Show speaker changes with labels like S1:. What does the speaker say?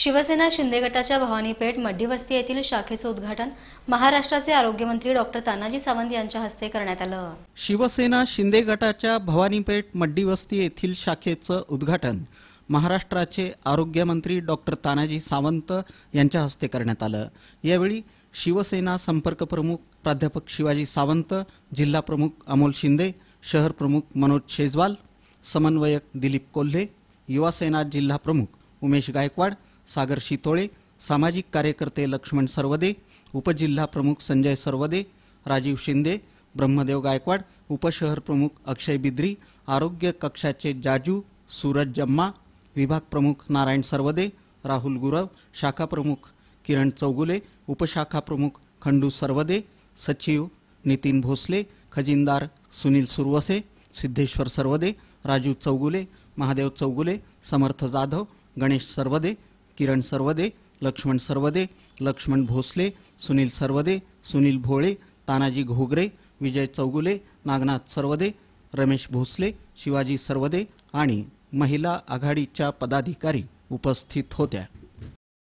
S1: शिवसेना शिंदे गटाच्या भवानीपेठ मध्यवस्ती येथील शाखेचं उद्घाटन महाराष्ट्राचे आरोग्यमंत्री डॉक्टर तानाजी सावंत यांच्या हस्ते करण्यात आलं
S2: शिवसेना शिंदे गटाच्या भवानीपेठ मड्डीवस्ती येथील शाखेचं उद्घाटन महाराष्ट्राचे आरोग्यमंत्री डॉक्टर तानाजी सावंत यांच्या हस्ते करण्यात आलं यावेळी शिवसेना संपर्क प्रमुख प्राध्यापक शिवाजी सावंत जिल्हा प्रमुख अमोल शिंदे शहर प्रमुख मनोज शेजवाल समन्वयक दिलीप कोल्हे युवासेना जिल्हा प्रमुख उमेश गायकवाड सागर शितोळे सामाजिक कार्यकर्ते लक्ष्मण सर्वदे उपजिल्हा प्रमुख संजय सर्वदे राजीव शिंदे ब्रह्मदेव गायकवाड उपशहर प्रमुख अक्षय बिद्री आरोग्य कक्षाचे जाजू सूरज जम्मा विभाग प्रमुख नारायण सर्वदे राहुल गुरव शाखा प्रमुख किरण चौगुले उपशाखा प्रमुख खंडू सर्वदे सचिव नितीन भोसले खजिनदार सुनील सुरवसे सिद्धेश्वर सर्वदे राजू चौगुले महादेव चौगुले समर्थ जाधव गणेश सर्वदे किरण सर्वदे लक्ष्मण सर्वदे लक्ष्मण भोसले सुनील सर्वदे सुनील भोळे तानाजी घोगरे विजय चौगुले नागनाथ सर्वदे रमेश भोसले शिवाजी सर्वदे आणि महिला आघाडीच्या पदाधिकारी उपस्थित होत्या